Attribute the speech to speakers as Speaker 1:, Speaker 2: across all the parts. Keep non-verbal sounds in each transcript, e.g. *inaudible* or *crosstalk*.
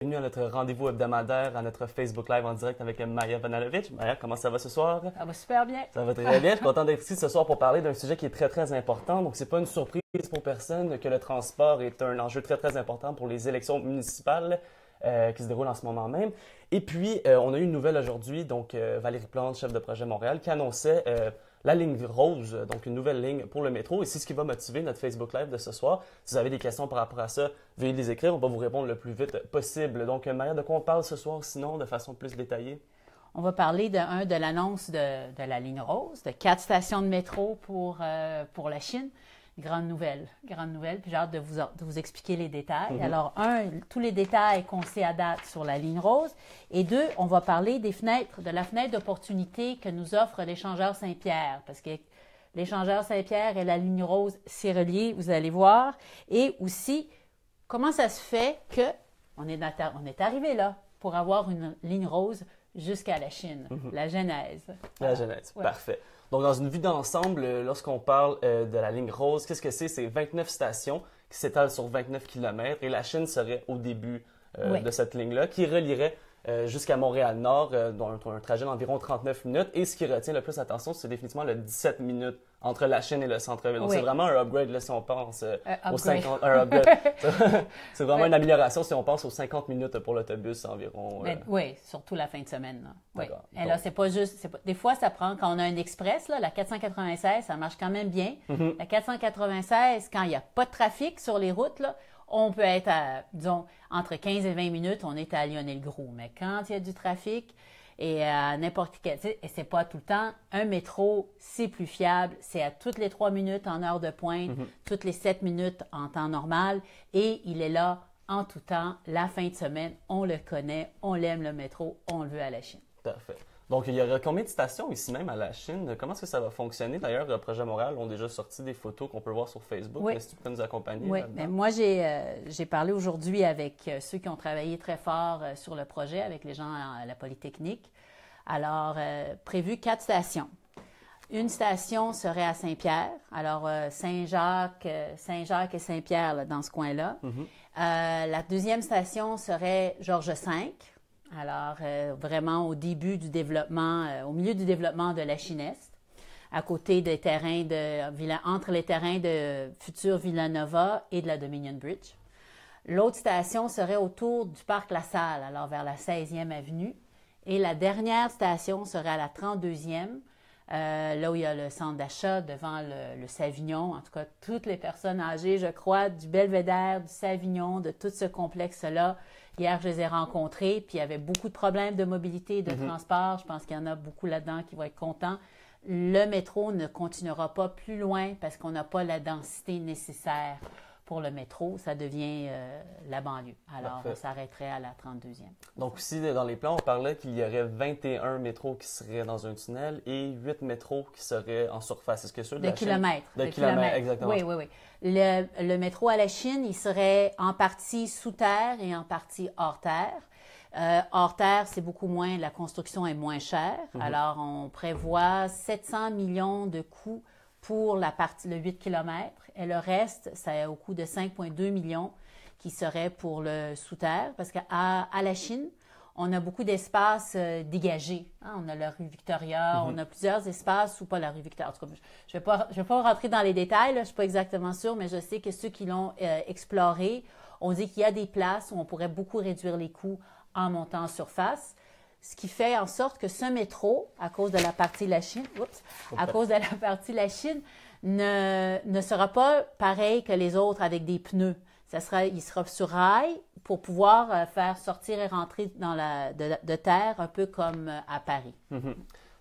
Speaker 1: Bienvenue à notre rendez-vous hebdomadaire, à notre Facebook Live en direct avec Maya Vanalovic. Maya, comment ça va ce soir? Ça va super bien. Ça va très bien. Je suis content d'être ici ce soir pour parler d'un sujet qui est très, très important. Donc, c'est pas une surprise pour personne que le transport est un enjeu très, très important pour les élections municipales euh, qui se déroulent en ce moment même. Et puis, euh, on a eu une nouvelle aujourd'hui. Donc, euh, Valérie Plante, chef de projet Montréal, qui annonçait la ligne rose, donc une nouvelle ligne pour le métro. Et c'est ce qui va motiver notre Facebook Live de ce soir. Si vous avez des questions par rapport à ça, veuillez les écrire. On va vous répondre le plus vite possible. Donc, euh, Maria, de quoi on parle ce soir, sinon, de façon plus détaillée?
Speaker 2: On va parler de, de l'annonce de, la ligne rose, de quatre stations de métro pour, euh, pour la Chine. Grande nouvelle, grande nouvelle, puis j'ai hâte de vous, expliquer les détails. Mhm. Alors, un, tous les détails qu'on sait à date sur la ligne rose. Et deux, on va parler des fenêtres, de la fenêtre d'opportunité que nous offre l'échangeur Saint-Pierre, parce que l'échangeur Saint-Pierre et la ligne rose, c'est relié, vous allez voir. Et aussi, comment ça se fait que on est, on est arrivé là pour avoir une ligne rose jusqu'à la Chine, mhm. la Genèse. La Genèse, parfait.
Speaker 1: Donc, dans une vue d'ensemble, euh, lorsqu'on parle euh, de la ligne rose, qu'est-ce que c'est? C'est 29 stations qui s'étalent sur 29 kilomètres et la chaîne serait au début euh, de cette ligne-là qui relierait euh, jusqu'à Montréal-Nord, euh, dont un, trajet d'environ 39 minutes. Et ce qui retient le plus l'attention, c'est définitivement le 17 minutes entre la chaîne et le centre-ville. Donc, c'est vraiment un upgrade, si on pense euh, aux 50... Un *laughs* c'est vraiment une amélioration si on pense aux 50 minutes pour l'autobus environ. Ben,
Speaker 2: oui, surtout la fin de semaine. Là. Oui. Et là, c'est pas juste... Des fois, ça prend... Quand on a un express, la 496, ça marche quand même bien. Mm-hmm. La 496, quand il n'y a pas de trafic sur les routes, là, on peut être à, disons, entre 15 et 20 minutes, on est à le Gros. Mais quand il y a du trafic, et à n'importe quel, et c'est pas tout le temps, un métro, c'est plus fiable, c'est à toutes les trois minutes en heure de pointe, mhm. toutes les sept minutes en temps normal, et il est là en tout temps, la fin de semaine, on le connaît, on l'aime le métro, on le veut à la Chine.
Speaker 1: Parfait. Donc, il y aura combien de stations ici même à la Chine? Comment est-ce que ça va fonctionner? D'ailleurs, le Projet Moral ont déjà sorti des photos qu'on peut voir sur Facebook. Est-ce que tu peux nous accompagner? Oui, mais moi,
Speaker 2: euh, j'ai parlé aujourd'hui avec euh, ceux qui ont travaillé très fort euh, sur le projet, avec les gens à, la Polytechnique. Alors, prévu quatre stations. Une station serait à Saint-Pierre, alors Saint-Jacques, Saint-Jacques et Saint-Pierre dans ce coin-là. Mm-hmm. la deuxième station serait Georges V, alors, euh, vraiment au début du développement, euh, au milieu du développement de la Chine à côté des terrains de, entre les terrains de futur Villanova et de la Dominion Bridge. L'autre station serait autour du parc La Salle, alors vers la 16e avenue. Et la dernière station serait à la 32e, euh, là où il y a le centre d'achat devant le, Savignon, en tout cas toutes les personnes âgées, je crois, du Belvédère, du Savignon, de tout ce complexe-là. Hier, je les ai rencontrés, puis il y avait beaucoup de problèmes de mobilité et de mhm. transport. Je pense qu'il y en a beaucoup là-dedans qui vont être contents. Le métro ne continuera pas plus loin parce qu'on n'a pas la densité nécessaire pour le métro, ça devient euh, la banlieue. Alors, on s'arrêterait à la 32e.
Speaker 1: Donc, aussi, euh, dans les plans, on parlait qu'il y aurait 21 métros qui seraient dans un tunnel et 8 métros qui seraient en surface. Est-ce que c'est de, de la kilomètres. Chine... De, de kilomètres, exactement. Oui, oui,
Speaker 2: oui. Le, métro à la Chine, il serait en partie sous terre et en partie hors terre. Euh, hors terre, c'est beaucoup moins, la construction est moins chère. Mhm. Alors, on prévoit 700 millions de coûts pour la partie, le 8 km, et le reste, c'est au coût de 5,2 millions qui serait pour le sous-terre, parce qu'à à la Chine, on a beaucoup d'espaces euh, dégagés. Hein. On a la rue Victoria, mhm. on a plusieurs espaces, ou pas la rue Victoria. je ne vais, pas rentrer dans les détails, je ne suis pas exactement sûre, mais je sais que ceux qui l'ont euh, exploré, ont dit qu'il y a des places où on pourrait beaucoup réduire les coûts en montant en surface. Ce qui fait en sorte que ce métro, à cause de la partie la Chine, à cause de la partie la Chine, ne, ne sera pas pareil que les autres avec des pneus. Ça il sera sur rail pour pouvoir euh, faire sortir et rentrer dans la, de, terre, un peu comme euh, à Paris.
Speaker 1: Mm-hmm.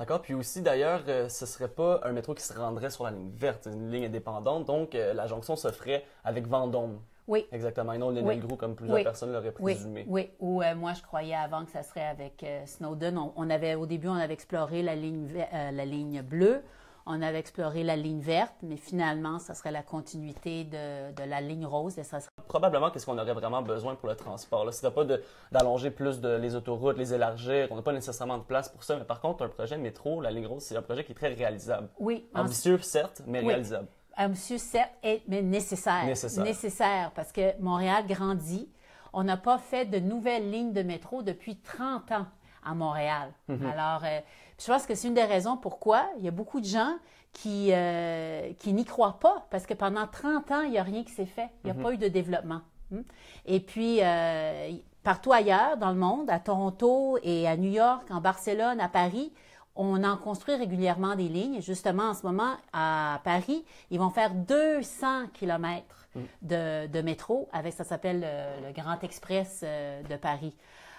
Speaker 1: D'accord. Puis aussi, d'ailleurs, euh, ce ne serait pas un métro qui se rendrait sur la ligne verte, une ligne indépendante. Donc, la jonction se ferait avec Vendôme. Oui. Exactement. Et non, le oui. comme plusieurs personnes l'auraient présumé. Oui,
Speaker 2: ou euh, moi, je croyais avant que ça serait avec euh, Snowden. On, avait, au début, on avait exploré la ligne, euh, la ligne bleue, on avait exploré la ligne verte, mais finalement, ça serait la continuité de, la ligne rose. Et ça
Speaker 1: Probablement qu'est-ce qu'on aurait vraiment besoin pour le transport. Ce n'est pas d'allonger plus de, les autoroutes, les élargir, on n'a pas nécessairement de place pour ça, mais par contre, un projet métro, la ligne rose, c'est un projet qui est très réalisable.
Speaker 2: Oui. Ambitieux,
Speaker 1: certes, mais réalisable
Speaker 2: un monsieur, certes, est, nécessaire. Nécessaire. parce que Montréal grandit. On n'a pas fait de nouvelles lignes de métro depuis 30 ans à Montréal. Mhm. Alors, euh, je pense que c'est une des raisons pourquoi il y a beaucoup de gens qui, euh, n'y croient pas, parce que pendant 30 ans, il n'y a rien qui s'est fait. Il n'y a mhm. pas eu de développement. Hmm? Et puis, euh, partout ailleurs dans le monde, à Toronto et à New York, en Barcelone, à Paris, on en construit régulièrement des lignes. Justement, en ce moment, à Paris, ils vont faire 200 kilomètres mm. de, métro avec, ça s'appelle euh, le, Grand Express euh, de Paris.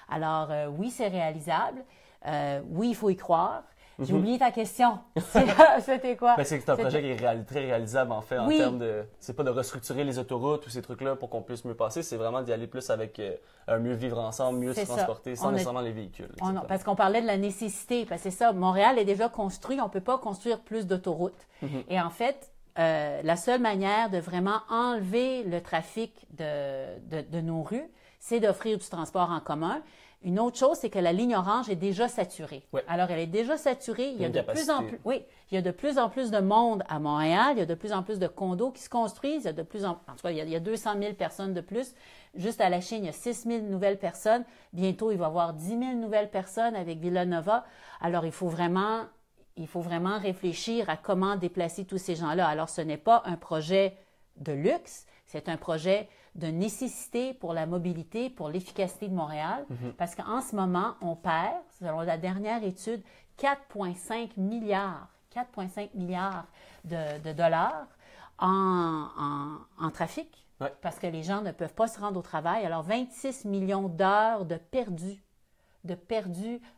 Speaker 2: Alors, euh, oui, c'est réalisable. oui, il faut y croire. Mhm. J'ai oublié ta question. *laughs* Euh, c'était quoi? c'est un projet qui
Speaker 1: est très réalisable, en fait, en termes de. C'est pas de restructurer les autoroutes ou ces trucs-là pour qu'on puisse mieux passer, c'est vraiment d'y aller plus avec euh, un mieux vivre ensemble, mieux se transporter sans nécessairement les véhicules.
Speaker 2: Parce qu'on parlait de la nécessité, parce que ça. Montréal est déjà construit, on peut pas construire plus d'autoroutes. Mhm. Et en fait, euh, la seule manière de vraiment enlever le trafic de, de nos rues, c'est d'offrir du transport en commun. Une autre chose, c'est que la ligne orange est déjà saturée. Alors, elle est déjà saturée. Il y a de plus en plus, oui, il y a de plus en plus de monde à Montréal. Il y a de plus en plus de condos qui se construisent. de plus en, tout cas, il y a, 200 000 personnes de plus. Juste à la Chine, il y a 6 000 nouvelles personnes. Bientôt, il va y avoir 10 000 nouvelles personnes avec Villanova. Alors, il faut vraiment, il faut vraiment réfléchir à comment déplacer tous ces gens-là. Alors, ce n'est pas un projet de luxe. C'est un projet de nécessité pour la mobilité, pour l'efficacité de Montréal, mhm. parce qu'en ce moment, on perd, selon la dernière étude, 4,5 milliards, 4,5 milliards de, dollars en, trafic, parce que les gens ne peuvent pas se rendre au travail. Alors, 26 millions d'heures de perdues de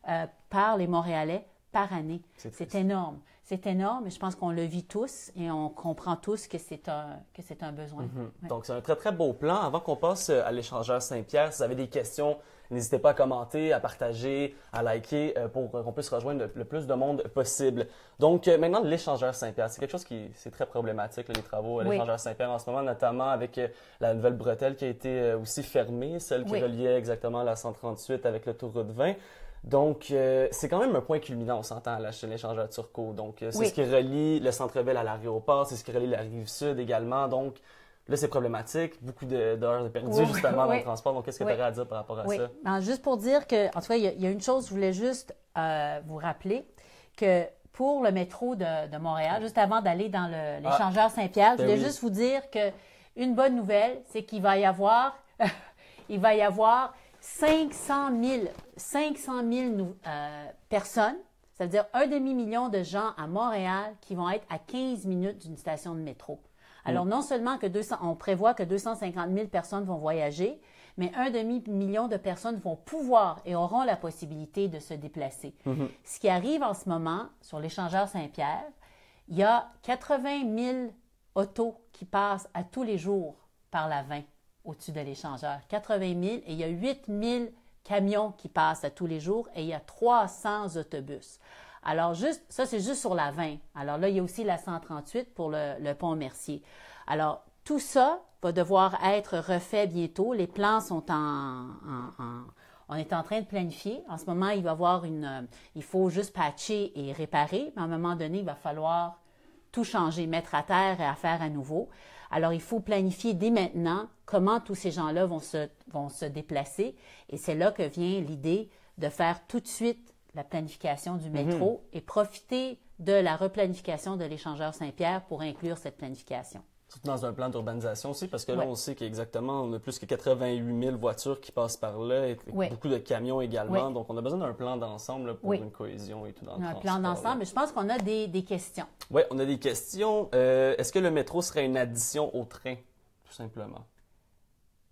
Speaker 2: euh, par les Montréalais par année. C'est énorme. C'est énorme. Je pense qu'on le vit tous et on comprend tous que c'est un, un besoin.
Speaker 1: Mhm. Donc, c'est un très, très beau plan. Avant qu'on passe euh, à l'échangeur Saint-Pierre, si vous avez des questions, n'hésitez pas à commenter, à partager, à liker euh, pour qu'on puisse rejoindre le plus de monde possible. Donc, euh, maintenant, l'échangeur Saint-Pierre, c'est quelque chose qui est très problématique, les travaux à l'échangeur Saint-Pierre en ce moment, notamment avec la nouvelle bretelle qui a été aussi fermée, celle qui reliait exactement la 138 avec le tour de 20. Donc, euh, c'est quand même un point culminant, on s'entend, chez l'échangeur Turco. Donc, euh, c'est ce qui relie le centre-ville à l'aéroport, c'est ce qui relie la rive sud également. Donc, Là, c'est problématique. Beaucoup d'heures sont perdues, justement, dans le transport. Donc, qu'est-ce que tu aurais à dire par rapport à ça? Non,
Speaker 2: ben, juste pour dire que, en tout cas, il y, a une chose, je voulais juste euh, vous rappeler que pour le métro de, Montréal, juste avant d'aller dans ah. l'échangeur Saint-Pierre, je ben voulais juste vous dire que une bonne nouvelle, c'est qu'il va y avoir, *laughs* il va y avoir 500 000, 500 personnes, cest à dire un demi-million de gens à Montréal qui vont être à 15 minutes d'une station de métro. Alors, mm. non seulement que 200, on prévoit que 250 000 personnes vont voyager, mais un demi-million de personnes vont pouvoir et auront la possibilité de se déplacer. Mm-hmm. Ce qui arrive en ce moment sur l'échangeur Saint-Pierre, il y a 80 000 autos qui passent à tous les jours par la 20 au-dessus de l'échangeur. 80 000 et il y a 8 000 camions qui passent à tous les jours et il y a 300 autobus. Alors, juste, ça, c'est juste sur la 20. Alors là, il y a aussi la 138 pour le, pont Mercier. Alors, tout ça va devoir être refait bientôt. Les plans sont en, on est en train de planifier. En ce moment, il va y avoir une, euh, il faut juste patcher et réparer, mais à un moment donné, il va falloir tout changer, mettre à terre et à faire à nouveau. Alors, il faut planifier dès maintenant comment tous ces gens-là vont se, déplacer. Et c'est là que vient l'idée de faire tout de suite la planification du métro mhm. et profiter de la replanification de l'échangeur Saint-Pierre pour inclure cette planification
Speaker 1: dans un plan d'urbanisation aussi, parce que là, on sait qu'exactement, on a plus que 88 000 voitures qui passent par là, et beaucoup de camions également. Donc, on a besoin d'un plan d'ensemble pour une cohésion et tout dans le Un plan d'ensemble,
Speaker 2: mais je pense qu'on a des, questions.
Speaker 1: Oui, on a des questions. Euh, est-ce que le métro serait une addition au train, tout simplement?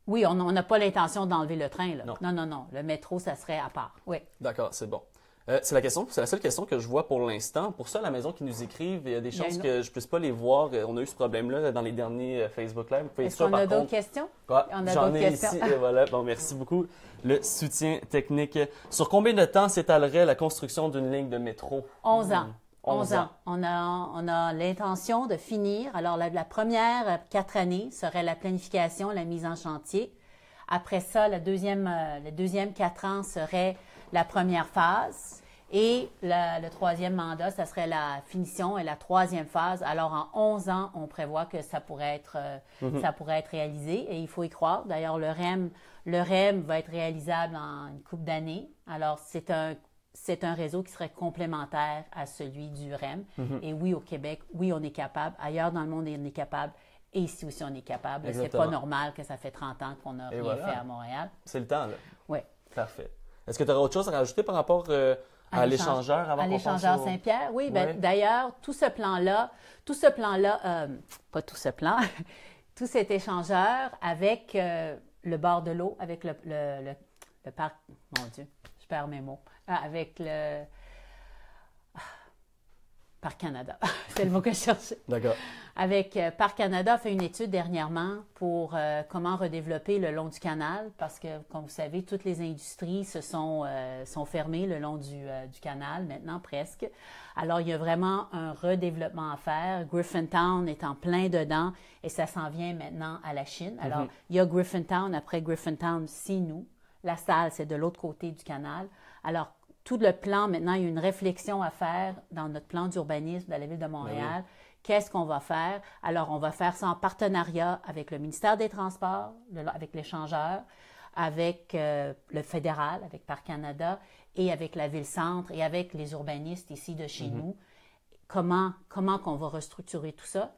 Speaker 2: Oui, on n'a pas l'intention d'enlever le train. Non. non, non, non. Le métro, ça serait à part. Oui.
Speaker 1: D'accord, c'est bon. Euh, c'est la question, c'est la seule question que je vois pour l'instant. Pour ça, la maison qui nous écrivent, il y a des chances que je puisse pas les voir. Euh, on a eu ce problème-là dans les derniers euh, Facebook Live. Est-ce qu'on a d'autres questions? j'en ai ici. merci beaucoup. Le soutien technique. Sur combien de temps s'étalerait la construction d'une ligne de métro? 11 ans. 11, hmm, ans.
Speaker 2: On a, on a l'intention de finir. Alors, la, première quatre années serait la planification, la mise en chantier. Après ça, la deuxième, le deuxième quatre ans serait la première phase. Et le troisième mandat, ça serait la finition et la troisième phase. Alors, en 11 ans, on prévoit que ça pourrait être, euh, mhm. ça pourrait être réalisé et il faut y croire. D'ailleurs, le REM, le REM va être réalisable en une couple d'années. Alors, c'est un, c'est un réseau qui serait complémentaire à celui du REM. Mhm. Et oui, au Québec, oui, on est capable. Ailleurs dans le monde, on est capable. Et ici aussi, on est capable. C'est pas normal que ça fait 30 ans qu'on n'a rien fait à Montréal. C'est le temps, là. Oui.
Speaker 1: Parfait. Est-ce que tu aurais autre chose à rajouter par rapport euh, à l'échangeur avant À l'échangeur Saint-Pierre,
Speaker 2: oui. Ben, D'ailleurs, tout ce plan-là, tout ce plan-là, euh, pas tout ce plan, *laughs* tout cet échangeur avec euh, le bord de l'eau, avec le, le, parc, mon Dieu, je perds mes mots, avec le, par Canada. *laughs* C'est le mot que je cherchais. D'accord. Avec euh, Par Parc Canada a fait une étude dernièrement pour euh, comment redévelopper le long du canal, parce que, comme vous savez, toutes les industries se sont, euh, sont fermées le long du, canal, maintenant presque. Alors, il y a vraiment un redéveloppement à faire. Griffintown est en plein dedans et ça s'en vient maintenant à la Chine. Mm-hmm. Alors, il y a Griffintown, après Griffintown, Sinou. La salle, c'est de l'autre côté du canal. Alors, tout le plan, maintenant, il y a une réflexion à faire dans notre plan d'urbanisme de la Ville de ben Montréal. Qu'est-ce qu'on va faire? Alors, on va faire ça en partenariat avec le ministère des Transports, avec l'échangeur, avec euh, le fédéral, avec Parc Canada et avec la Ville-Centre et avec les urbanistes ici de chez mm-hmm. nous. Comment, comment qu'on va restructurer tout ça?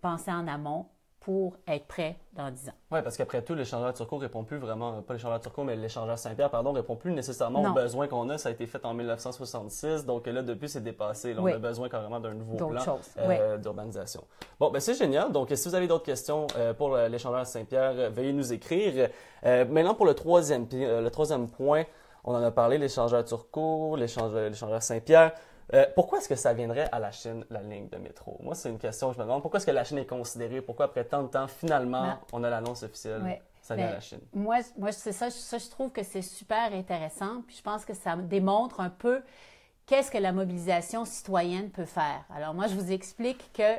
Speaker 2: Penser en amont, pour être prêt dans 10 ans.
Speaker 1: Oui, parce qu'après tout, l'échangeur turco répond plus vraiment, pas l'échangeur turco, mais l'échangeur Saint-Pierre, pardon, répond plus nécessairement aux besoins qu'on a. Ça a été fait en 1966, donc là, depuis, c'est dépassé. On a besoin carrément d'un nouveau plan euh, d'urbanisation. Bon, ben c'est génial. Donc, si vous avez d'autres questions euh, pour euh, l'échangeur Saint-Pierre, veuillez nous écrire. maintenant, pour le troisième, le troisième point, on en a parlé, l'échangeur turco, l'échangeur Saint-Pierre. Euh, pourquoi est-ce que ça viendrait à la Chine, la ligne de métro? Moi, c'est une question que je me demande. Pourquoi est-ce que la Chine est considérée? Pourquoi, après tant de temps, finalement, on a l'annonce officielle? Ça vient à ben, la Chine.
Speaker 2: Moi, moi c'est ça, ça, je trouve que c'est super intéressant. Puis je pense que ça démontre un peu qu'est-ce que la mobilisation citoyenne peut faire. Alors, moi, je vous explique que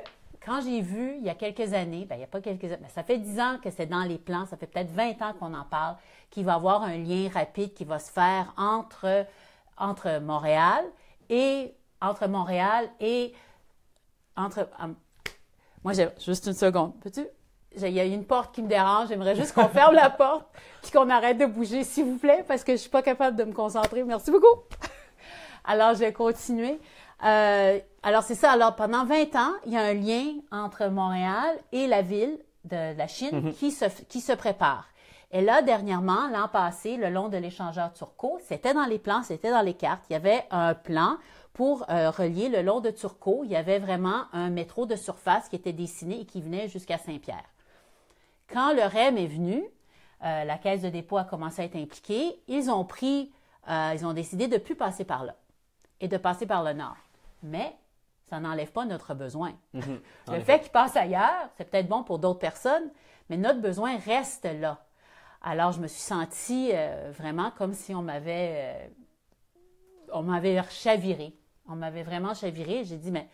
Speaker 2: quand j'ai vu, il y a quelques années, ben, il n'y a pas quelques années, ça fait 10 ans que c'est dans les plans, ça fait peut-être 20 ans qu'on en parle, qu'il va y avoir un lien rapide qui va se faire entre, entre Montréal et entre Montréal et entre. Um, moi, j'ai juste une seconde. Peux-tu? Il y a une porte qui me dérange. J'aimerais juste qu'on ferme la porte *laughs* puis qu'on arrête de bouger, s'il vous plaît, parce que je suis pas capable de me concentrer. Merci beaucoup. *laughs* alors, je vais continuer. Euh, alors, c'est ça. Alors, pendant 20 ans, il y a un lien entre Montréal et la ville de, la Chine mm-hmm. qui, se, qui se prépare. Et là, dernièrement, l'an passé, le long de l'échangeur Turco, c'était dans les plans, c'était dans les cartes. Il y avait un plan pour euh, relier le long de Turcot. Il y avait vraiment un métro de surface qui était dessiné et qui venait jusqu'à Saint-Pierre. Quand le REM est venu, euh, la caisse de dépôt a commencé à être impliquée. Ils ont pris, euh, ils ont décidé de ne plus passer par là et de passer par le nord. Mais ça n'enlève pas notre besoin. *laughs* Mhm. le fait qu'ils passent ailleurs, c'est peut-être bon pour d'autres personnes, mais notre besoin reste là. Alors, je me suis sentie vraiment comme si on m'avait, on m'avait chaviré. On m'avait vraiment chaviré. J'ai dit, mais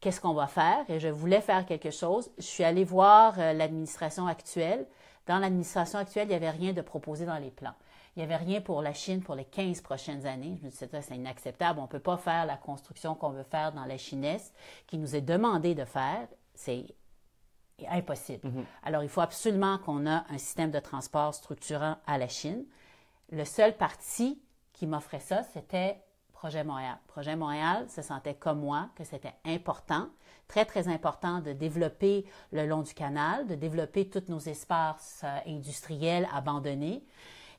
Speaker 2: qu'est-ce qu'on va faire? Et je voulais faire quelque chose. Je suis allée voir euh, l'administration actuelle. Dans l'administration actuelle, il n'y avait rien de proposé dans les plans. Il n'y avait rien pour la Chine pour les 15 prochaines années. Je me disais, c'est inacceptable. On ne peut pas faire la construction qu'on veut faire dans la Chine qui nous est demandé de faire. C'est impossible. Mhm. Alors, il faut absolument qu'on ait un système de transport structurant à la Chine. Le seul parti qui m'offrait ça, c'était Projet Montréal. Projet Montréal se sentait comme moi que c'était important, très, très important de développer le long du canal, de développer tous nos espaces euh, industriels abandonnés.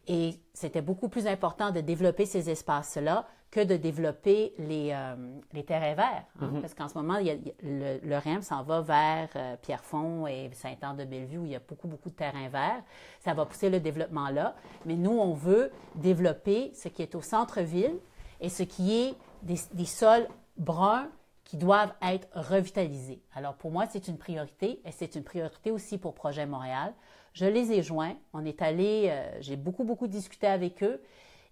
Speaker 2: Et c'était beaucoup plus important de développer ces espaces-là que de développer les, euh, les terrains verts. Hein. Mm-hmm. Parce qu'en ce moment, il le, REM s'en va vers euh, Pierrefonds et Saint-Anne-de-Bellevue où il y a beaucoup, beaucoup de terrains verts. Ça va pousser le développement là. Mais nous, on veut développer ce qui est au centre-ville, et ce qui est des, sols bruns qui doivent être revitalisés. Alors pour moi, c'est une priorité et c'est une priorité aussi pour Projet Montréal. Je les ai joints, on est allé, euh, j'ai beaucoup, beaucoup discuté avec eux.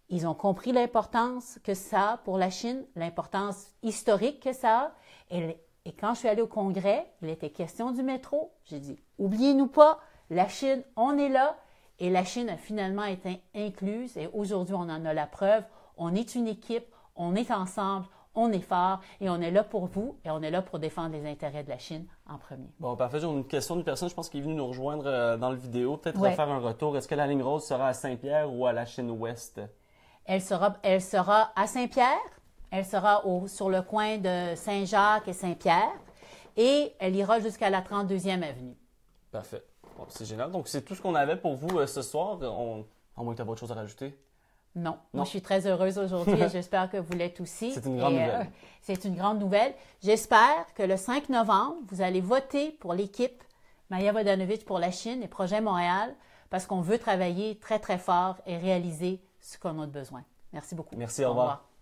Speaker 2: Ils ont compris l'importance que ça a pour la Chine, l'importance historique que ça a. Et, et, quand je suis allée au congrès, il était question du métro. J'ai dit, oubliez-nous pas, la Chine, on est là. Et la Chine a finalement été incluse et aujourd'hui, on en a la preuve. On est une équipe, on est ensemble, on est fort et on est là pour vous et on est là pour défendre les intérêts de la Chine en premier.
Speaker 1: Bon, parfait. J'ai une question d'une personne, je pense, qui est venue nous rejoindre euh, dans le vidéo. Peut-être va faire un retour. Est-ce que la ligne rose sera à Saint-Pierre ou à la Chine Ouest?
Speaker 2: Elle sera, elle sera à Saint-Pierre. Elle sera sur le coin de Saint-Jacques et Saint-Pierre. Et elle ira jusqu'à la 32e avenue.
Speaker 1: Parfait. c'est génial. Donc, c'est tout ce qu'on avait pour vous euh, ce soir. On... moins tu as autre chose à rajouter.
Speaker 2: Non. Moi, je suis très heureuse aujourd'hui et *laughs* j'espère que vous l'êtes aussi. C'est une grande euh, nouvelle. c'est une grande nouvelle. J'espère que le 5 novembre, vous allez voter pour l'équipe Maya Vodanovic pour la Chine et Projet Montréal parce qu'on veut travailler très, très fort et réaliser ce qu'on a de besoin. Merci beaucoup. Merci, Au revoir.